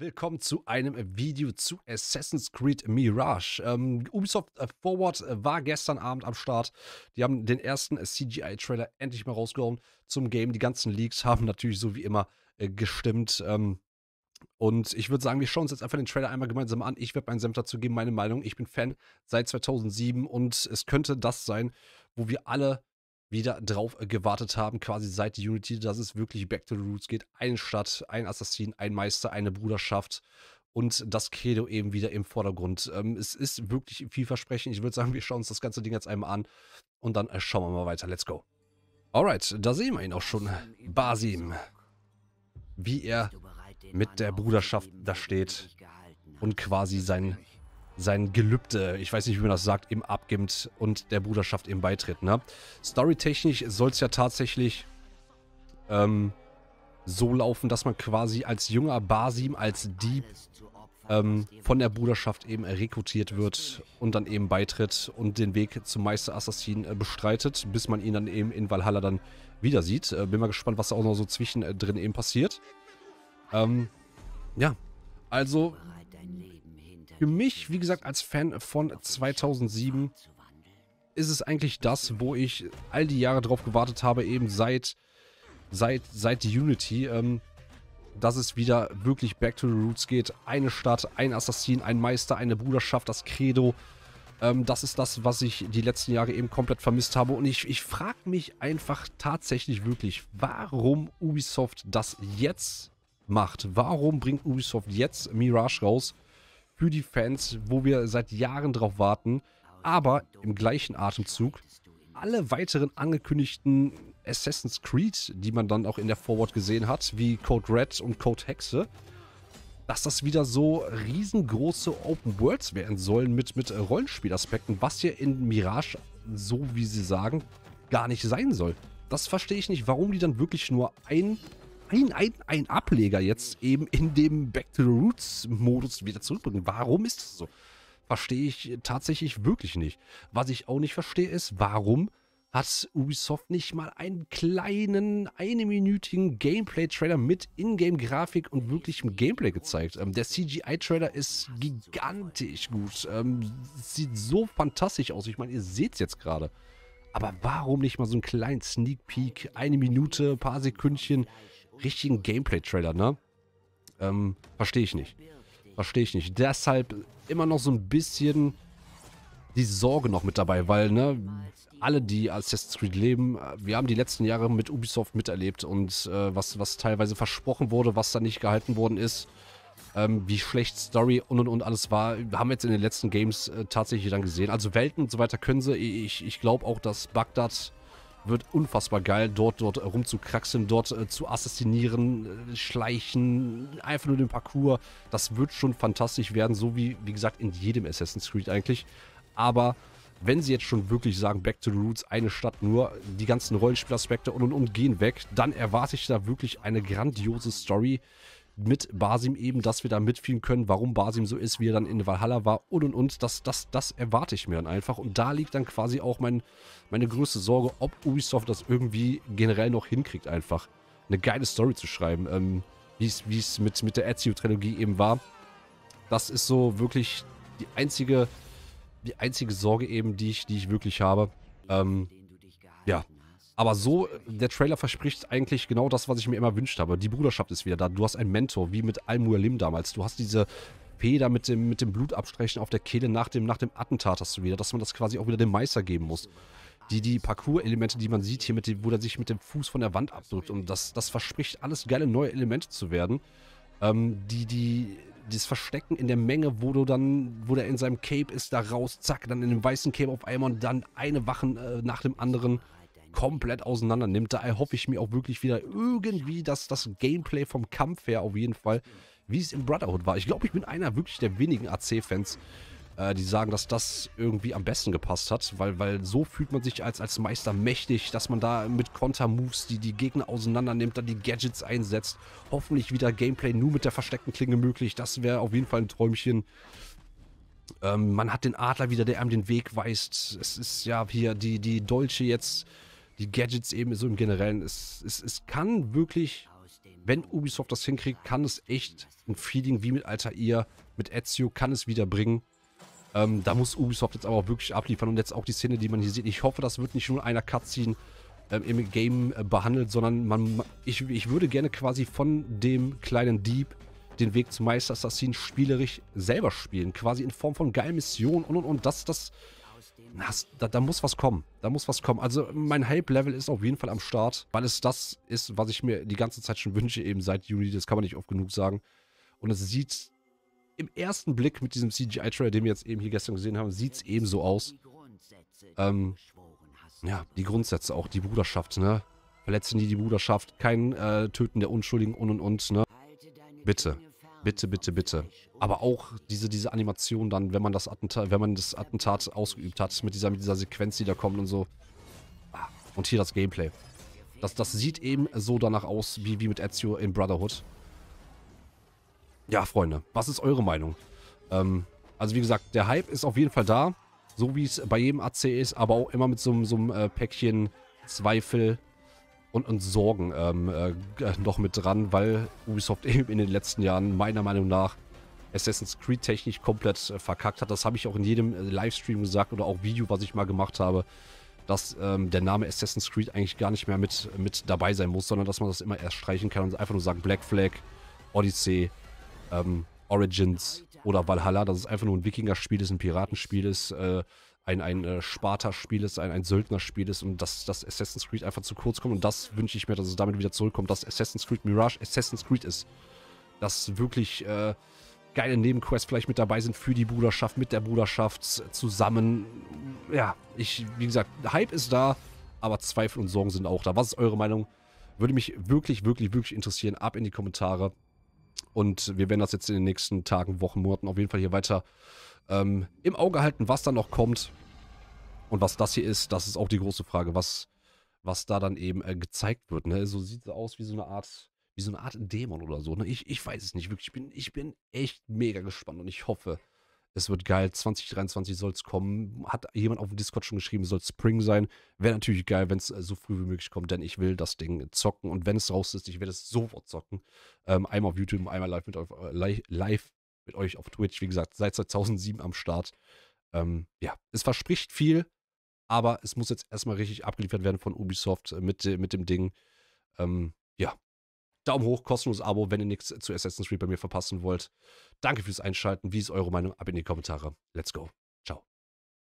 Willkommen zu einem Video zu Assassin's Creed Mirage. Ähm, Ubisoft äh, Forward äh, war gestern Abend am Start. Die haben den ersten äh, CGI-Trailer endlich mal rausgehauen zum Game. Die ganzen Leaks haben natürlich so wie immer äh, gestimmt. Ähm, und ich würde sagen, wir schauen uns jetzt einfach den Trailer einmal gemeinsam an. Ich werde meinen Senf dazu geben, meine Meinung. Ich bin Fan seit 2007 und es könnte das sein, wo wir alle wieder drauf äh, gewartet haben, quasi seit Unity, dass es wirklich back to the roots geht. Eine Stadt, ein Assassin, ein Meister, eine Bruderschaft und das Credo eben wieder im Vordergrund. Ähm, es ist wirklich vielversprechend. Ich würde sagen, wir schauen uns das ganze Ding jetzt einmal an und dann äh, schauen wir mal weiter. Let's go. Alright, da sehen wir ihn auch schon. Basim. Wie er mit der Bruderschaft da steht und quasi seinen sein Gelübde, ich weiß nicht, wie man das sagt, ihm abgibt und der Bruderschaft ihm beitritt. Ne? Storytechnisch soll es ja tatsächlich ähm, so laufen, dass man quasi als junger Basim, als Dieb ähm, von der Bruderschaft eben rekrutiert wird und dann eben beitritt und den Weg zum Meister Assassin äh, bestreitet, bis man ihn dann eben in Valhalla dann wieder sieht. Äh, bin mal gespannt, was da auch noch so zwischendrin äh, eben passiert. Ähm, ja, also für mich, wie gesagt, als Fan von 2007 ist es eigentlich das, wo ich all die Jahre drauf gewartet habe, eben seit, seit, seit Unity, ähm, dass es wieder wirklich back to the roots geht. Eine Stadt, ein Assassin, ein Meister, eine Bruderschaft, das Credo. Ähm, das ist das, was ich die letzten Jahre eben komplett vermisst habe. Und ich, ich frage mich einfach tatsächlich wirklich, warum Ubisoft das jetzt macht. Warum bringt Ubisoft jetzt Mirage raus? für die Fans, wo wir seit Jahren drauf warten. Aber im gleichen Atemzug alle weiteren angekündigten Assassin's Creed, die man dann auch in der Forward gesehen hat, wie Code Red und Code Hexe, dass das wieder so riesengroße Open Worlds werden sollen mit, mit Rollenspielaspekten, was hier in Mirage, so wie sie sagen, gar nicht sein soll. Das verstehe ich nicht, warum die dann wirklich nur ein ein, ein, ein Ableger jetzt eben in dem Back to the Roots Modus wieder zurückbringen. Warum ist das so? Verstehe ich tatsächlich wirklich nicht. Was ich auch nicht verstehe ist, warum hat Ubisoft nicht mal einen kleinen, eineminütigen Gameplay-Trailer mit Ingame-Grafik und wirklichem Gameplay gezeigt. Ähm, der CGI-Trailer ist gigantisch gut. Ähm, sieht so fantastisch aus. Ich meine, ihr seht es jetzt gerade. Aber warum nicht mal so einen kleinen Sneak Peek? Eine Minute, paar Sekündchen richtigen Gameplay-Trailer, ne? Ähm, verstehe ich nicht. Verstehe ich nicht. Deshalb immer noch so ein bisschen die Sorge noch mit dabei, weil, ne, alle, die Assassin's Creed leben, äh, wir haben die letzten Jahre mit Ubisoft miterlebt und äh, was, was teilweise versprochen wurde, was da nicht gehalten worden ist, ähm, wie schlecht Story und und und alles war, haben wir jetzt in den letzten Games äh, tatsächlich dann gesehen. Also Welten und so weiter können sie. Ich, ich glaube auch, dass Bagdad wird unfassbar geil, dort, dort äh, rumzukraxeln, dort äh, zu assassinieren, äh, schleichen, einfach nur den Parcours. Das wird schon fantastisch werden, so wie, wie gesagt, in jedem Assassin's Creed eigentlich. Aber wenn sie jetzt schon wirklich sagen, Back to the Roots, eine Stadt nur, die ganzen Rollenspielaspekte und und und gehen weg, dann erwarte ich da wirklich eine grandiose Story, mit Basim eben, dass wir da mitfühlen können, warum Basim so ist, wie er dann in Valhalla war und und und. Das, das, das erwarte ich mir dann einfach. Und da liegt dann quasi auch mein, meine größte Sorge, ob Ubisoft das irgendwie generell noch hinkriegt, einfach eine geile Story zu schreiben. Ähm, wie es mit, mit der Ezio-Trilogie eben war. Das ist so wirklich die einzige, die einzige Sorge eben, die ich, die ich wirklich habe. Ähm, ja, aber so, der Trailer verspricht eigentlich genau das, was ich mir immer wünscht habe. Die Bruderschaft ist wieder da. Du hast einen Mentor, wie mit Al-Mualim damals. Du hast diese Feder mit dem, mit dem Blutabstreichen auf der Kehle nach dem, nach dem Attentat hast du wieder, dass man das quasi auch wieder dem Meister geben muss. Die, die Parcours-Elemente, die man sieht hier, mit dem, wo er sich mit dem Fuß von der Wand abdrückt. Und das, das verspricht alles geile neue Elemente zu werden. Ähm, die, die, das Verstecken in der Menge, wo du dann, wo der in seinem Cape ist, da raus, zack, dann in dem weißen Cape auf einmal und dann eine Wachen äh, nach dem anderen komplett auseinander nimmt. Da erhoffe ich mir auch wirklich wieder irgendwie dass das Gameplay vom Kampf her auf jeden Fall, wie es im Brotherhood war. Ich glaube, ich bin einer wirklich der wenigen AC-Fans, äh, die sagen, dass das irgendwie am besten gepasst hat, weil, weil so fühlt man sich als, als Meister mächtig, dass man da mit Konter-Moves die, die Gegner auseinander nimmt, dann die Gadgets einsetzt. Hoffentlich wieder Gameplay nur mit der versteckten Klinge möglich. Das wäre auf jeden Fall ein Träumchen. Ähm, man hat den Adler wieder, der einem den Weg weist. Es ist ja hier die, die Dolche jetzt die Gadgets eben so im Generellen. Es, es, es kann wirklich, wenn Ubisoft das hinkriegt, kann es echt ein Feeling wie mit Alter ihr, mit Ezio, kann es wieder bringen. Ähm, da muss Ubisoft jetzt aber auch wirklich abliefern und jetzt auch die Szene, die man hier sieht. Ich hoffe, das wird nicht nur einer Cutscene ähm, im Game äh, behandelt, sondern man, ich, ich würde gerne quasi von dem kleinen Dieb den Weg zum Meister Assassin spielerisch selber spielen. Quasi in Form von geilen Missionen und und und. Das, das, hast, da, da, muss was kommen. Da muss was kommen. Also mein Hype-Level ist auf jeden Fall am Start, weil es das ist, was ich mir die ganze Zeit schon wünsche, eben seit Juni. Das kann man nicht oft genug sagen. Und es sieht im ersten Blick mit diesem CGI-Trailer, den wir jetzt eben hier gestern gesehen haben, sieht es eben so aus. Ähm, ja, die Grundsätze auch, die Bruderschaft, ne? Verletzen die die Bruderschaft, kein äh, Töten der Unschuldigen und und und, ne? Bitte. Bitte, bitte, bitte. Aber auch diese, diese Animation dann, wenn man das Attentat, wenn man das Attentat ausgeübt hat, mit dieser, mit dieser Sequenz, die da kommt und so. Ah, und hier das Gameplay. Das, das sieht eben so danach aus, wie, wie mit Ezio in Brotherhood. Ja, Freunde, was ist eure Meinung? Ähm, also wie gesagt, der Hype ist auf jeden Fall da, so wie es bei jedem AC ist, aber auch immer mit so, so einem äh, Päckchen Zweifel, und, und Sorgen ähm, äh, noch mit dran, weil Ubisoft eben in den letzten Jahren meiner Meinung nach Assassin's Creed technisch komplett äh, verkackt hat. Das habe ich auch in jedem äh, Livestream gesagt oder auch Video, was ich mal gemacht habe, dass ähm, der Name Assassin's Creed eigentlich gar nicht mehr mit, mit dabei sein muss, sondern dass man das immer erst streichen kann und einfach nur sagen Black Flag, Odyssey, ähm, Origins oder Valhalla, dass es einfach nur ein Wikinger-Spiel ist, ein Piratenspiel ist, äh, ein, ein äh, Sparta-Spiel ist, ein, ein Söldner-Spiel ist und dass das Assassin's Creed einfach zu kurz kommt. Und das wünsche ich mir, dass es damit wieder zurückkommt, dass Assassin's Creed Mirage Assassin's Creed ist. Dass wirklich äh, geile Nebenquests vielleicht mit dabei sind für die Bruderschaft, mit der Bruderschaft zusammen. Ja, ich, wie gesagt, Hype ist da, aber Zweifel und Sorgen sind auch da. Was ist eure Meinung? Würde mich wirklich, wirklich, wirklich interessieren. Ab in die Kommentare. Und wir werden das jetzt in den nächsten Tagen, Wochen, Monaten auf jeden Fall hier weiter ähm, Im Auge halten, was da noch kommt. Und was das hier ist, das ist auch die große Frage, was, was da dann eben äh, gezeigt wird. Ne? So sieht es aus wie so eine Art, wie so eine Art Dämon oder so. Ne? Ich, ich weiß es nicht wirklich. Ich bin, ich bin echt mega gespannt und ich hoffe, es wird geil. 2023 soll es kommen. Hat jemand auf dem Discord schon geschrieben, soll Spring sein. Wäre natürlich geil, wenn es äh, so früh wie möglich kommt, denn ich will das Ding zocken. Und wenn es raus ist, ich werde es sofort zocken. Ähm, einmal auf YouTube, einmal live mit, euch, äh, live mit euch auf Twitch. Wie gesagt, seit 2007 am Start. Ähm, ja, es verspricht viel, aber es muss jetzt erstmal richtig abgeliefert werden von Ubisoft äh, mit, äh, mit dem Ding. Ähm, ja. Daumen hoch, kostenloses Abo, wenn ihr nichts zu Assassin's Creed bei mir verpassen wollt. Danke fürs Einschalten. Wie ist eure Meinung? Ab in die Kommentare. Let's go.